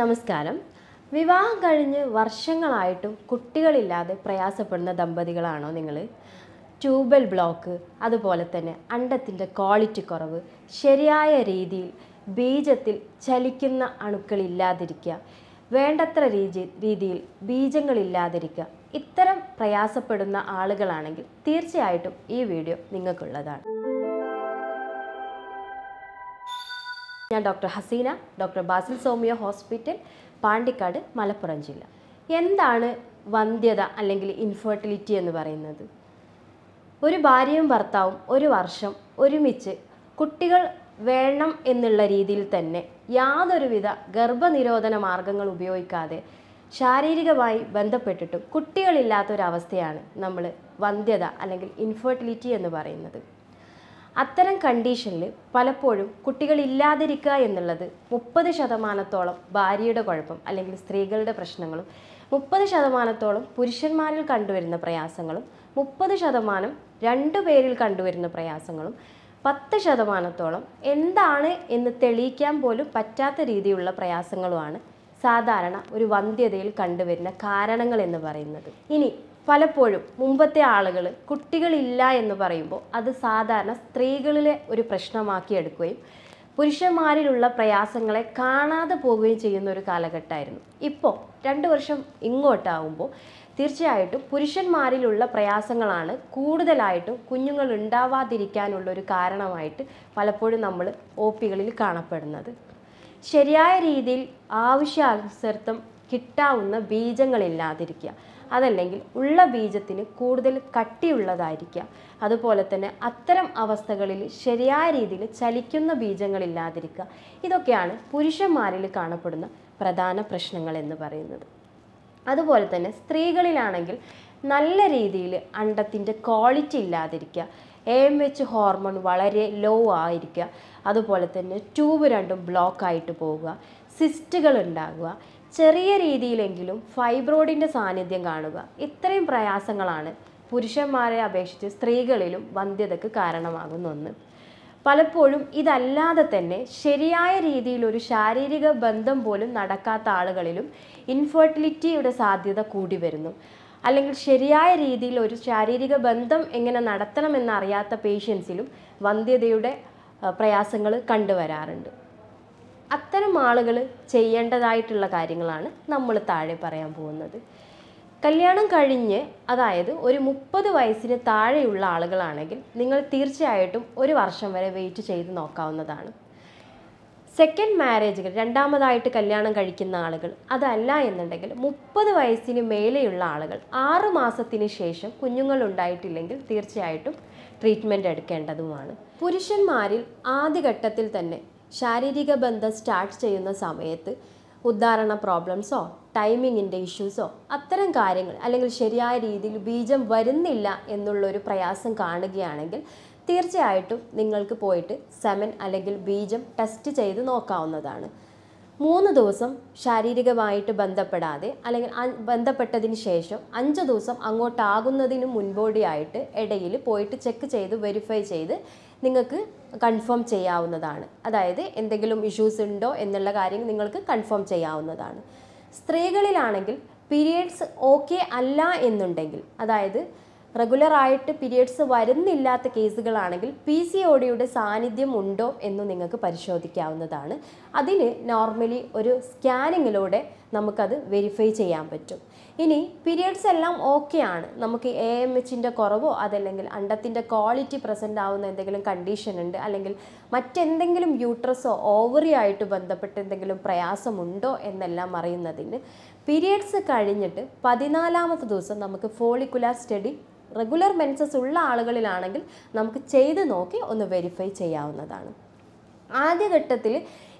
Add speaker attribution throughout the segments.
Speaker 1: നമസ്കാരം വിവാഹം കഴിഞ്ഞ് വർഷങ്ങളായിട്ടും കുട്ടികളില്ലാതെ പ്രയാസപ്പെടുന്ന ദമ്പതികളാണോ നിങ്ങൾ ട്യൂബൽ ബ്ലോക്ക് അതുപോലെ തന്നെ അണ്ടത്തിൻ്റെ ക്വാളിറ്റി കുറവ് ശരിയായ രീതിയിൽ ബീജത്തിൽ ചലിക്കുന്ന അണുക്കളില്ലാതിരിക്കുക വേണ്ടത്ര രീതി രീതിയിൽ ബീജങ്ങളില്ലാതിരിക്കുക ഇത്തരം പ്രയാസപ്പെടുന്ന ആളുകളാണെങ്കിൽ തീർച്ചയായിട്ടും ഈ വീഡിയോ നിങ്ങൾക്കുള്ളതാണ് ഞാൻ doctor Haseena doctor Basil homoeo hospital Pandikkad Malappuram ജില്ല എന്താണ് വന്ധ്യത അല്ലെങ്കിൽ ഇൻഫെർട്ടിലിറ്റി എന്ന് പറയുന്നത് ഒരു ഭാര്യയും ഭർത്താവും ഒരു വർഷം ഒരുമിച്ച് കുട്ടികൾ വേണം എന്നുള്ള രീതിയിൽ തന്നെ യാതൊരുവിധ ഗർഭനിരോധന മാർഗങ്ങൾ ഉപയോഗിക്കാതെ ശാരീരികമായി ബന്ധപ്പെട്ടിട്ടും കുട്ടികളില്ലാത്തൊരവസ്ഥയാണ് നമ്മൾ വന്ധ്യത അല്ലെങ്കിൽ ഇൻഫെർട്ടിലിറ്റി എന്ന് പറയുന്നത് അത്തരം കണ്ടീഷനിൽ പലപ്പോഴും കുട്ടികളില്ലാതിരിക്കുക എന്നുള്ളത് മുപ്പത് ശതമാനത്തോളം ഭാര്യയുടെ കുഴപ്പം അല്ലെങ്കിൽ സ്ത്രീകളുടെ പ്രശ്നങ്ങളും മുപ്പത് ശതമാനത്തോളം പുരുഷന്മാരിൽ കണ്ടുവരുന്ന പ്രയാസങ്ങളും മുപ്പത് ശതമാനം രണ്ടു പേരിൽ കണ്ടുവരുന്ന പ്രയാസങ്ങളും പത്ത് ശതമാനത്തോളം എന്താണ് എന്ന് തെളിയിക്കാൻ പോലും പറ്റാത്ത രീതിയിലുള്ള പ്രയാസങ്ങളുമാണ് സാധാരണ ഒരു വന്ധ്യതയിൽ കണ്ടുവരുന്ന കാരണങ്ങൾ എന്ന് പറയുന്നത് ഇനി പലപ്പോഴും മുമ്പത്തെ ആളുകൾ കുട്ടികളില്ല എന്ന് പറയുമ്പോൾ അത് സാധാരണ സ്ത്രീകളിലെ ഒരു പ്രശ്നമാക്കി എടുക്കുകയും പുരുഷന്മാരിലുള്ള പ്രയാസങ്ങളെ കാണാതെ പോവുകയും ചെയ്യുന്ന ഒരു കാലഘട്ടമായിരുന്നു ഇപ്പോൾ രണ്ട് വർഷം ഇങ്ങോട്ടാവുമ്പോൾ തീർച്ചയായിട്ടും പുരുഷന്മാരിലുള്ള പ്രയാസങ്ങളാണ് കൂടുതലായിട്ടും കുഞ്ഞുങ്ങൾ ഉണ്ടാവാതിരിക്കാനുള്ള ഒരു കാരണമായിട്ട് പലപ്പോഴും നമ്മൾ ഒ പികളിൽ കാണപ്പെടുന്നത് ശരിയായ രീതിയിൽ ആവശ്യാനുസൃതം കിട്ടാവുന്ന ബീജങ്ങളില്ലാതിരിക്കുക അതല്ലെങ്കിൽ ഉള്ള ബീജത്തിന് കൂടുതൽ കട്ടിയുള്ളതായിരിക്കാം അതുപോലെ തന്നെ അത്തരം അവസ്ഥകളിൽ ശരിയായ രീതിയിൽ ചലിക്കുന്ന ബീജങ്ങളില്ലാതിരിക്കുക ഇതൊക്കെയാണ് പുരുഷന്മാരിൽ കാണപ്പെടുന്ന പ്രധാന പ്രശ്നങ്ങൾ എന്ന് പറയുന്നത് അതുപോലെ തന്നെ സ്ത്രീകളിലാണെങ്കിൽ നല്ല രീതിയിൽ അണ്ടത്തിൻ്റെ ക്വാളിറ്റി ഇല്ലാതിരിക്കുക എ എം എച്ച് ഹോർമോൺ വളരെ ലോ ആയിരിക്കുക അതുപോലെ തന്നെ ട്യൂബ് രണ്ടും ബ്ലോക്ക് ആയിട്ട് പോവുക സിസ്റ്റുകൾ ഉണ്ടാകുക ചെറിയ രീതിയിലെങ്കിലും ഫൈബ്രോയിഡിൻ്റെ സാന്നിധ്യം കാണുക ഇത്രയും പ്രയാസങ്ങളാണ് പുരുഷന്മാരെ അപേക്ഷിച്ച് സ്ത്രീകളിലും വന്ധ്യതയ്ക്ക് കാരണമാകുന്ന ഒന്ന് പലപ്പോഴും ഇതല്ലാതെ തന്നെ ശരിയായ രീതിയിൽ ഒരു ശാരീരിക ബന്ധം പോലും നടക്കാത്ത ആളുകളിലും ഇൻഫെർട്ടിലിറ്റിയുടെ സാധ്യത കൂടി വരുന്നു അല്ലെങ്കിൽ ശരിയായ രീതിയിൽ ഒരു ശാരീരിക ബന്ധം എങ്ങനെ നടത്തണമെന്നറിയാത്ത പേഷ്യൻസിലും വന്ധ്യതയുടെ പ്രയാസങ്ങൾ കണ്ടുവരാറുണ്ട് അത്തരം ആളുകൾ ചെയ്യേണ്ടതായിട്ടുള്ള കാര്യങ്ങളാണ് നമ്മൾ താഴെ പറയാൻ പോകുന്നത് കല്യാണം കഴിഞ്ഞ് അതായത് ഒരു മുപ്പത് വയസ്സിന് താഴെയുള്ള ആളുകളാണെങ്കിൽ നിങ്ങൾ തീർച്ചയായിട്ടും ഒരു വർഷം വരെ വെയിറ്റ് ചെയ്ത് നോക്കാവുന്നതാണ് സെക്കൻഡ് മാരേജുകൾ രണ്ടാമതായിട്ട് കല്യാണം കഴിക്കുന്ന ആളുകൾ അതല്ല എന്നുണ്ടെങ്കിൽ മുപ്പത് വയസ്സിന് മേലെയുള്ള ആളുകൾ ആറ് മാസത്തിന് ശേഷം കുഞ്ഞുങ്ങൾ ഉണ്ടായിട്ടില്ലെങ്കിൽ തീർച്ചയായിട്ടും ട്രീറ്റ്മെൻറ്റ് എടുക്കേണ്ടതുമാണ് പുരുഷന്മാരിൽ ആദ്യഘട്ടത്തിൽ തന്നെ ശാരീരിക ബന്ധം സ്റ്റാർട്ട് ചെയ്യുന്ന സമയത്ത് ഉദ്ധാരണ പ്രോബ്ലംസോ ടൈമിങ്ങിൻ്റെ ഇഷ്യൂസോ അത്തരം കാര്യങ്ങൾ അല്ലെങ്കിൽ ശരിയായ രീതിയിൽ ബീജം വരുന്നില്ല എന്നുള്ളൊരു പ്രയാസം കാണുകയാണെങ്കിൽ തീർച്ചയായിട്ടും നിങ്ങൾക്ക് പോയിട്ട് സെമൻ അല്ലെങ്കിൽ ബീജം ടെസ്റ്റ് ചെയ്ത് നോക്കാവുന്നതാണ് മൂന്ന് ദിവസം ശാരീരികമായിട്ട് ബന്ധപ്പെടാതെ അല്ലെങ്കിൽ ബന്ധപ്പെട്ടതിന് ശേഷം അഞ്ച് ദിവസം അങ്ങോട്ടാകുന്നതിന് മുൻപോടിയായിട്ട് ഇടയിൽ പോയിട്ട് ചെക്ക് ചെയ്ത് വെരിഫൈ ചെയ്ത് നിങ്ങൾക്ക് കൺഫേം ചെയ്യാവുന്നതാണ് അതായത് എന്തെങ്കിലും ഇഷ്യൂസ് ഉണ്ടോ എന്നുള്ള കാര്യം നിങ്ങൾക്ക് കൺഫേം ചെയ്യാവുന്നതാണ് സ്ത്രീകളിലാണെങ്കിൽ പീരിയഡ്സ് ഓക്കെ അല്ല എന്നുണ്ടെങ്കിൽ അതായത് റെഗുലറായിട്ട് പീരിയഡ്സ് വരുന്നില്ലാത്ത കേസുകളാണെങ്കിൽ പി സി ഒ ഡിയുടെ സാന്നിധ്യം ഉണ്ടോ എന്ന് നിങ്ങൾക്ക് പരിശോധിക്കാവുന്നതാണ് അതിന് നോർമലി ഒരു സ്കാനിങ്ങിലൂടെ നമുക്കത് വെരിഫൈ ചെയ്യാൻ പറ്റും ഇനി പീരിയഡ്സ് എല്ലാം ഓക്കെ ആണ് നമുക്ക് എ എം എച്ചിൻ്റെ കുറവോ അതല്ലെങ്കിൽ അണ്ടത്തിൻ്റെ ക്വാളിറ്റി പ്രസൻ്റ് ആവുന്ന എന്തെങ്കിലും കണ്ടീഷൻ ഉണ്ട് അല്ലെങ്കിൽ മറ്റെന്തെങ്കിലും യൂട്രസോ ഓവറി ആയിട്ട് ബന്ധപ്പെട്ട് എന്തെങ്കിലും പ്രയാസമുണ്ടോ എന്നെല്ലാം അറിയുന്നതിന് പീരിയഡ്സ് കഴിഞ്ഞിട്ട് പതിനാലാമത്തെ ദിവസം നമുക്ക് ഫോളിക്കുലാർ സ്റ്റഡി റെഗുലർ മെൻസസ് ഉള്ള ആളുകളിലാണെങ്കിൽ നമുക്ക് ചെയ്ത് നോക്കി ഒന്ന് വെരിഫൈ ചെയ്യാവുന്നതാണ് ആദ്യഘട്ടത്തിൽ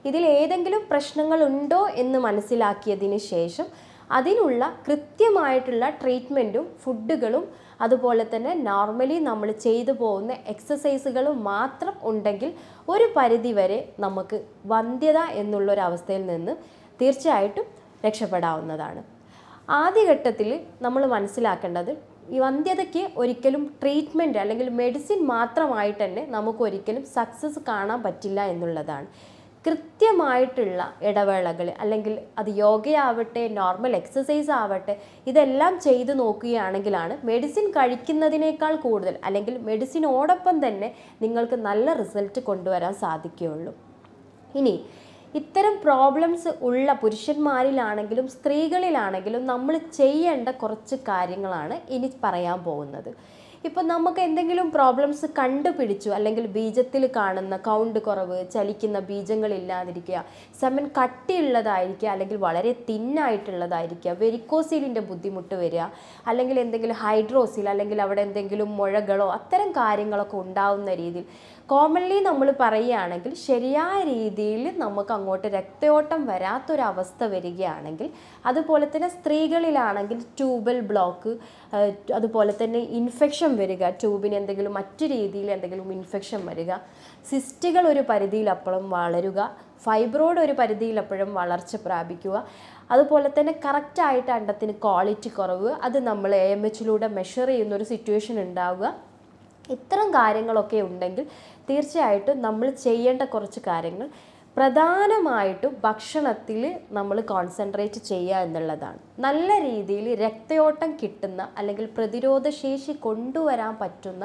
Speaker 1: ഇതിൽ ഏതെങ്കിലും പ്രശ്നങ്ങളുണ്ടോ എന്ന് മനസ്സിലാക്കിയതിന് ശേഷം അതിനുള്ള കൃത്യമായിട്ടുള്ള ട്രീറ്റ്മെൻറ്റും ഫുഡുകളും അതുപോലെ തന്നെ നോർമലി നമ്മൾ ചെയ്തു പോകുന്ന എക്സസൈസുകളും മാത്രം ഉണ്ടെങ്കിൽ ഒരു പരിധിവരെ നമുക്ക് വന്ധ്യത എന്നുള്ളൊരവസ്ഥയിൽ നിന്ന് തീർച്ചയായിട്ടും രക്ഷപ്പെടാവുന്നതാണ് ആദ്യഘട്ടത്തിൽ നമ്മൾ മനസ്സിലാക്കേണ്ടത് ഈ വന്ധ്യതയ്ക്ക് ഒരിക്കലും ട്രീറ്റ്മെൻറ്റ് അല്ലെങ്കിൽ മെഡിസിൻ മാത്രമായിട്ട് തന്നെ നമുക്കൊരിക്കലും സക്സസ് കാണാൻ പറ്റില്ല എന്നുള്ളതാണ് കൃത്യമായിട്ടുള്ള ഇടവേളകൾ അല്ലെങ്കിൽ അത് യോഗയാവട്ടെ നോർമൽ എക്സസൈസ് ആവട്ടെ ഇതെല്ലാം ചെയ്തു നോക്കുകയാണെങ്കിലാണ് മെഡിസിൻ കഴിക്കുന്നതിനേക്കാൾ കൂടുതൽ അല്ലെങ്കിൽ മെഡിസിനോടൊപ്പം തന്നെ നിങ്ങൾക്ക് നല്ല റിസൾട്ട് കൊണ്ടുവരാൻ സാധിക്കുകയുള്ളൂ ഇനി ഇത്തരം പ്രോബ്ലംസ് ഉള്ള പുരുഷന്മാരിലാണെങ്കിലും സ്ത്രീകളിലാണെങ്കിലും നമ്മൾ ചെയ്യേണ്ട കുറച്ച് കാര്യങ്ങളാണ് ഇനി പറയാൻ പോകുന്നത് ഇപ്പോൾ നമുക്ക് എന്തെങ്കിലും പ്രോബ്ലംസ് കണ്ടുപിടിച്ചു അല്ലെങ്കിൽ ബീജത്തിൽ കാണുന്ന കൗണ്ട് കുറവ് ചലിക്കുന്ന ബീജങ്ങളില്ലാതിരിക്കുക സെമൻ കട്ടിയുള്ളതായിരിക്കുക അല്ലെങ്കിൽ വളരെ തിന്നായിട്ടുള്ളതായിരിക്കുക വെരിക്കോസീലിൻ്റെ ബുദ്ധിമുട്ട് വരിക അല്ലെങ്കിൽ എന്തെങ്കിലും ഹൈഡ്രോസിൽ അല്ലെങ്കിൽ അവിടെ എന്തെങ്കിലും മുഴകളോ അത്തരം കാര്യങ്ങളൊക്കെ ഉണ്ടാവുന്ന രീതിയിൽ കോമൺലി നമ്മൾ പറയുകയാണെങ്കിൽ ശരിയായ രീതിയിൽ നമുക്ക് അങ്ങോട്ട് രക്തയോട്ടം വരാത്തൊരവസ്ഥ വരികയാണെങ്കിൽ അതുപോലെ തന്നെ സ്ത്രീകളിലാണെങ്കിൽ ട്യൂബൽ ബ്ലോക്ക് അതുപോലെ തന്നെ ഇൻഫെക്ഷൻ വരിക ട്യൂബിന് എന്തെങ്കിലും മറ്റു രീതിയിൽ എന്തെങ്കിലും ഇൻഫെക്ഷൻ വരിക സിസ്റ്റുകൾ ഒരു പരിധിയിൽ അപ്പോഴും വളരുക ഫൈബ്രോയിഡ് ഒരു പരിധിയിൽ അപ്പോഴും വളർച്ച പ്രാപിക്കുക അതുപോലെ തന്നെ കറക്റ്റായിട്ട് അണ്ടത്തിന് ക്വാളിറ്റി കുറവ് അത് നമ്മൾ എ എം എച്ചിലൂടെ മെഷർ ചെയ്യുന്ന ഒരു സിറ്റുവേഷൻ ഉണ്ടാവുക ഇത്തരം കാര്യങ്ങളൊക്കെ ഉണ്ടെങ്കിൽ തീർച്ചയായിട്ടും നമ്മൾ ചെയ്യേണ്ട കുറച്ച് കാര്യങ്ങൾ പ്രധാനമായിട്ടും ഭക്ഷണത്തിൽ നമ്മൾ കോൺസെൻട്രേറ്റ് ചെയ്യുക എന്നുള്ളതാണ് നല്ല രീതിയിൽ രക്തയോട്ടം കിട്ടുന്ന അല്ലെങ്കിൽ പ്രതിരോധശേഷി കൊണ്ടുവരാൻ പറ്റുന്ന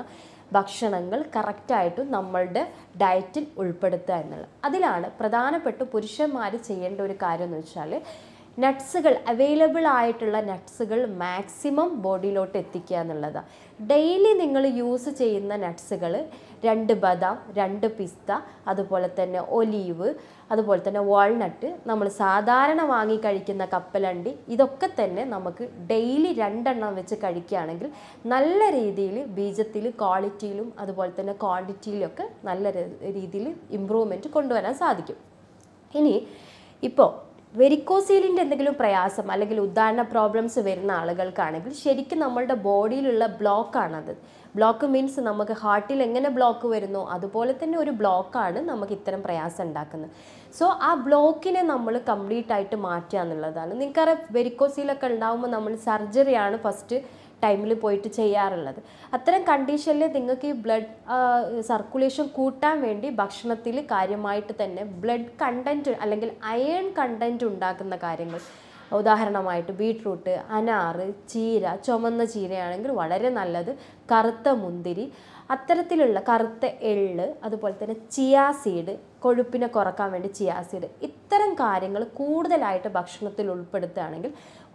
Speaker 1: ഭക്ഷണങ്ങൾ കറക്റ്റായിട്ടും നമ്മളുടെ ഡയറ്റിൽ ഉൾപ്പെടുത്തുക എന്നുള്ളത് അതിലാണ് പ്രധാനപ്പെട്ട പുരുഷന്മാർ ചെയ്യേണ്ട ഒരു കാര്യം എന്ന് വെച്ചാൽ നട്ട്സുകൾ അവൈലബിൾ ആയിട്ടുള്ള നട്ട്സുകൾ മാക്സിമം ബോഡിയിലോട്ട് എത്തിക്കുക എന്നുള്ളത് ഡെയിലി നിങ്ങൾ യൂസ് ചെയ്യുന്ന നട്ട്സുകൾ രണ്ട് ബദാം രണ്ട് പിസ്ത അതുപോലെ തന്നെ ഒലീവ് അതുപോലെ തന്നെ വാൾനട്ട് നമ്മൾ സാധാരണ വാങ്ങി കഴിക്കുന്ന കപ്പലണ്ടി ഇതൊക്കെ തന്നെ നമുക്ക് ഡെയിലി രണ്ടെണ്ണം വെച്ച് കഴിക്കുകയാണെങ്കിൽ നല്ല രീതിയിൽ ബീജത്തിൽ ക്വാളിറ്റിയിലും അതുപോലെ തന്നെ ക്വാണ്ടിറ്റിയിലൊക്കെ നല്ല രീതിയിൽ ഇമ്പ്രൂവ്മെൻറ്റ് കൊണ്ടുവരാൻ സാധിക്കും ഇനി ഇപ്പോൾ വെരിക്കോസീലിൻ്റെ എന്തെങ്കിലും പ്രയാസം അല്ലെങ്കിൽ ഉദാഹരണ പ്രോബ്ലംസ് വരുന്ന ആളുകൾക്കാണെങ്കിൽ ശരിക്കും നമ്മളുടെ ബോഡിയിലുള്ള ബ്ലോക്കാണത് ബ്ലോക്ക് മീൻസ് നമുക്ക് ഹാർട്ടിൽ എങ്ങനെ ബ്ലോക്ക് വരുന്നു അതുപോലെ തന്നെ ഒരു ബ്ലോക്കാണ് നമുക്ക് ഇത്തരം പ്രയാസം ഉണ്ടാക്കുന്നത് സോ ആ ബ്ലോക്കിനെ നമ്മൾ കംപ്ലീറ്റ് ആയിട്ട് മാറ്റുക എന്നുള്ളതാണ് നിങ്ങൾക്കറിയാം വെരിക്കോസീലൊക്കെ ഉണ്ടാകുമ്പോൾ നമ്മൾ സർജറിയാണ് ഫസ്റ്റ് ടൈമിൽ പോയിട്ട് ചെയ്യാറുള്ളത് അത്തരം കണ്ടീഷനിൽ നിങ്ങൾക്ക് ഈ ബ്ലഡ് സർക്കുലേഷൻ കൂട്ടാൻ വേണ്ടി ഭക്ഷണത്തിൽ കാര്യമായിട്ട് തന്നെ ബ്ലഡ് കണ്ടൻറ്റ് അല്ലെങ്കിൽ അയൺ കണ്ടൻറ്റ് ഉണ്ടാക്കുന്ന കാര്യങ്ങൾ ഉദാഹരണമായിട്ട് ബീട്രൂട്ട് അനാറ് ചീര ചുമന്ന ചീരയാണെങ്കിൽ വളരെ നല്ലത് കറുത്ത മുന്തിരി അത്തരത്തിലുള്ള കറുത്ത എള് അതുപോലെ തന്നെ ചിയാ സീഡ് കൊഴുപ്പിനെ കുറക്കാൻ വേണ്ടി ചിയാ സീഡ് ഇത്തരം കാര്യങ്ങൾ കൂടുതലായിട്ട് ഭക്ഷണത്തിൽ ഉൾപ്പെടുത്തുകയാണെങ്കിൽ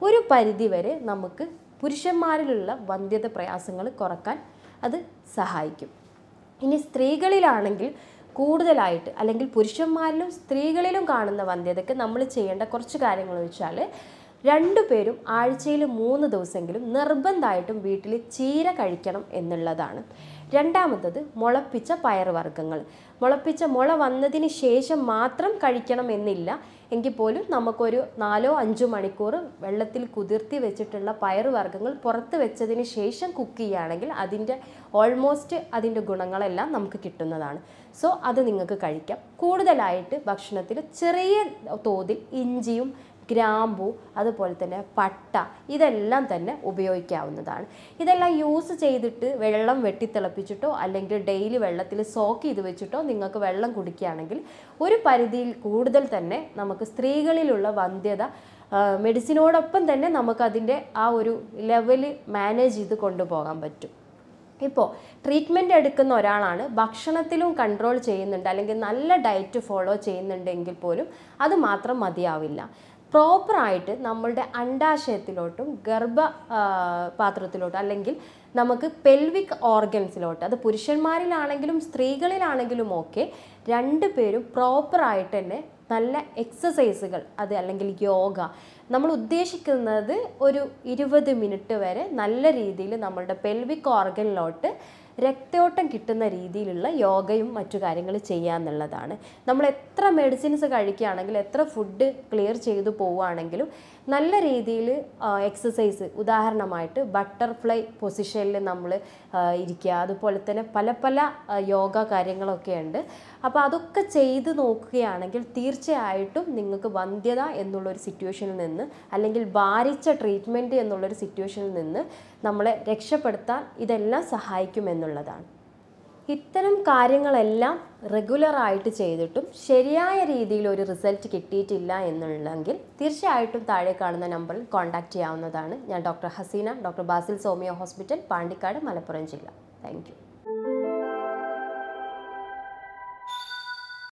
Speaker 1: ഒരു പരിധിവരെ നമുക്ക് പുരുഷന്മാരിലുള്ള വന്ധ്യത പ്രയാസങ്ങൾ കുറക്കാൻ അത് സഹായിക്കും ഇനി സ്ത്രീകളിലാണെങ്കിൽ കൂടുതലായിട്ട് അല്ലെങ്കിൽ പുരുഷന്മാരിലും സ്ത്രീകളിലും കാണുന്ന വന്ധ്യതയ്ക്ക് നമ്മൾ ചെയ്യേണ്ട കുറച്ച് കാര്യങ്ങൾ വെച്ചാൽ രണ്ടു പേരും ആഴ്ചയിൽ മൂന്ന് ദിവസമെങ്കിലും നിർബന്ധമായിട്ടും വീട്ടിൽ ചീര കഴിക്കണം എന്നുള്ളതാണ് രണ്ടാമത്തത് മുളപ്പിച്ച പയർവർഗ്ഗങ്ങൾ മുളപ്പിച്ച മുള വന്നതിന് ശേഷം മാത്രം കഴിക്കണം എന്നില്ല എങ്കിൽ പോലും നമുക്കൊരു നാലോ അഞ്ചോ മണിക്കൂർ വെള്ളത്തിൽ കുതിർത്തി വെച്ചിട്ടുള്ള പയറുവർഗ്ഗങ്ങൾ പുറത്ത് വെച്ചതിന് ശേഷം കുക്ക് ചെയ്യുകയാണെങ്കിൽ അതിൻ്റെ ഓൾമോസ്റ്റ് അതിൻ്റെ ഗുണങ്ങളെല്ലാം നമുക്ക് കിട്ടുന്നതാണ് സോ അത് നിങ്ങൾക്ക് കഴിക്കാം കൂടുതലായിട്ട് ഭക്ഷണത്തിൽ ചെറിയ തോതിൽ ഇഞ്ചിയും ഗ്രാമ്പു അതുപോലെ തന്നെ പട്ട ഇതെല്ലാം തന്നെ ഉപയോഗിക്കാവുന്നതാണ് ഇതെല്ലാം യൂസ് ചെയ്തിട്ട് വെള്ളം വെട്ടിത്തിളപ്പിച്ചിട്ടോ അല്ലെങ്കിൽ ഡെയിലി വെള്ളത്തിൽ സോക്ക് ചെയ്ത് വെച്ചിട്ടോ നിങ്ങൾക്ക് വെള്ളം കുടിക്കുകയാണെങ്കിൽ ഒരു പരിധിയിൽ കൂടുതൽ തന്നെ നമുക്ക് സ്ത്രീകളിലുള്ള വന്ധ്യത മെഡിസിനോടൊപ്പം തന്നെ നമുക്കതിൻ്റെ ആ ഒരു ലെവൽ മാനേജ് ചെയ്ത് കൊണ്ടുപോകാൻ പറ്റും ഇപ്പോൾ ട്രീറ്റ്മെൻറ്റ് എടുക്കുന്ന ഒരാളാണ് ഭക്ഷണത്തിലും കൺട്രോൾ ചെയ്യുന്നുണ്ട് അല്ലെങ്കിൽ നല്ല ഡയറ്റ് ഫോളോ ചെയ്യുന്നുണ്ടെങ്കിൽ പോലും അത് മാത്രം മതിയാവില്ല പ്രോപ്പറായിട്ട് നമ്മളുടെ അണ്ടാശയത്തിലോട്ടും ഗർഭ പാത്രത്തിലോട്ടും അല്ലെങ്കിൽ നമുക്ക് പെൽവിക് ഓർഗൻസിലോട്ട് അത് പുരുഷന്മാരിലാണെങ്കിലും സ്ത്രീകളിലാണെങ്കിലും ഒക്കെ രണ്ട് പേരും പ്രോപ്പറായിട്ട് തന്നെ നല്ല എക്സസൈസുകൾ അത് അല്ലെങ്കിൽ യോഗ നമ്മൾ ഉദ്ദേശിക്കുന്നത് ഒരു ഇരുപത് മിനിറ്റ് വരെ നല്ല രീതിയിൽ നമ്മളുടെ പെൽവിക് ഓർഗനിലോട്ട് രക്തയോട്ടം കിട്ടുന്ന രീതിയിലുള്ള യോഗയും മറ്റു കാര്യങ്ങൾ ചെയ്യുക എന്നുള്ളതാണ് നമ്മൾ എത്ര മെഡിസിൻസ് കഴിക്കുകയാണെങ്കിൽ എത്ര ഫുഡ് ക്ലിയർ ചെയ്തു പോവുകയാണെങ്കിലും നല്ല രീതിയിൽ എക്സസൈസ് ഉദാഹരണമായിട്ട് ബട്ടർഫ്ലൈ പൊസിഷനിൽ നമ്മൾ ഇരിക്കുക അതുപോലെ തന്നെ പല പല യോഗ കാര്യങ്ങളൊക്കെ ഉണ്ട് അപ്പോൾ അതൊക്കെ ചെയ്ത് നോക്കുകയാണെങ്കിൽ തീർച്ചയായിട്ടും നിങ്ങൾക്ക് വന്ധ്യത എന്നുള്ളൊരു സിറ്റുവേഷനിൽ നിന്ന് അല്ലെങ്കിൽ ഭാരിച്ച ട്രീറ്റ്മെൻറ്റ് എന്നുള്ളൊരു സിറ്റുവേഷനിൽ നിന്ന് നമ്മളെ രക്ഷപ്പെടുത്താൻ ഇതെല്ലാം സഹായിക്കുമെന്നുള്ളത് എന്നുള്ളതാണ് ഇത്തരം കാര്യങ്ങളെല്ലാം റെഗുലറായിട്ട് ചെയ്തിട്ടും ശരിയായ രീതിയിൽ ഒരു റിസൾട്ട് കിട്ടിയിട്ടില്ല എന്നുള്ളെങ്കിൽ തീർച്ചയായിട്ടും താഴെ കാണുന്ന നമ്പറിൽ കോൺടാക്റ്റ് ചെയ്യാവുന്നതാണ് ഞാൻ doctor Haseena doctor Basil homoeo hospital Pandikkad Malappuram ജില്ല താങ്ക്